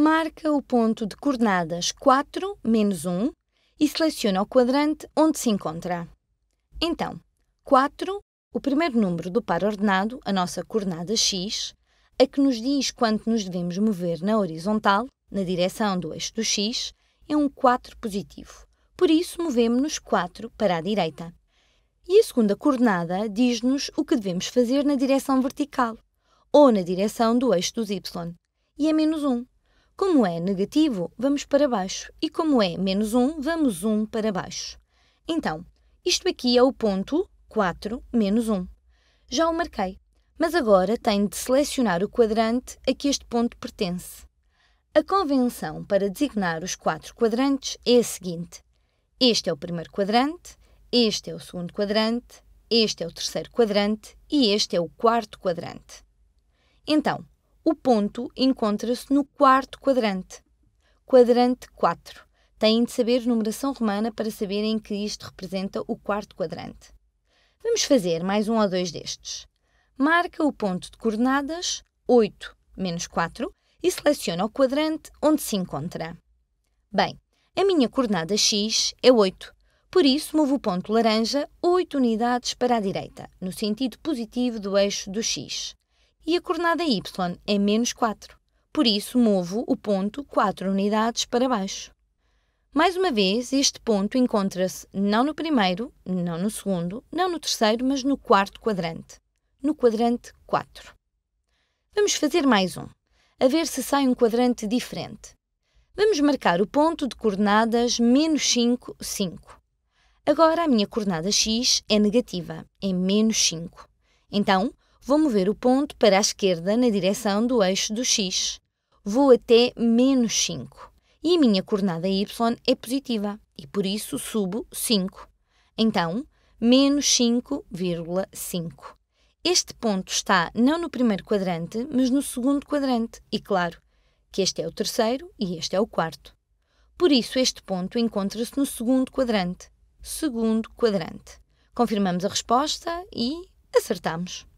marca o ponto de coordenadas 4 menos 1 e seleciona o quadrante onde se encontra. Então, 4, o primeiro número do par ordenado, a nossa coordenada x, a que nos diz quanto nos devemos mover na horizontal, na direção do eixo do x, é um 4 positivo. Por isso, movemos-nos 4 para a direita. E a segunda coordenada diz-nos o que devemos fazer na direção vertical, ou na direção do eixo dos y, e é menos 1. Como é negativo, vamos para baixo. E como é menos 1, vamos 1 para baixo. Então, isto aqui é o ponto 4 menos 1. Já o marquei, mas agora tenho de selecionar o quadrante a que este ponto pertence. A convenção para designar os quatro quadrantes é a seguinte. Este é o primeiro quadrante, este é o segundo quadrante, este é o terceiro quadrante e este é o quarto quadrante. Então, o ponto encontra-se no quarto quadrante, quadrante 4. Têm de saber numeração romana para saberem que isto representa o quarto quadrante. Vamos fazer mais um ou dois destes. Marca o ponto de coordenadas 8 menos 4 e seleciona o quadrante onde se encontra. Bem, a minha coordenada x é 8, por isso movo o ponto laranja 8 unidades para a direita, no sentido positivo do eixo do x e a coordenada y é menos 4. Por isso, movo o ponto 4 unidades para baixo. Mais uma vez, este ponto encontra-se não no primeiro, não no segundo, não no terceiro, mas no quarto quadrante, no quadrante 4. Vamos fazer mais um, a ver se sai um quadrante diferente. Vamos marcar o ponto de coordenadas menos 5, 5. Agora a minha coordenada x é negativa, é menos 5. Então, Vou mover o ponto para a esquerda na direção do eixo do x. Vou até menos 5. E a minha coordenada y é positiva e por isso subo 5. Então, menos 5,5. Este ponto está não no primeiro quadrante, mas no segundo quadrante. E claro, que este é o terceiro e este é o quarto. Por isso, este ponto encontra-se no segundo quadrante. Segundo quadrante. Confirmamos a resposta e acertamos.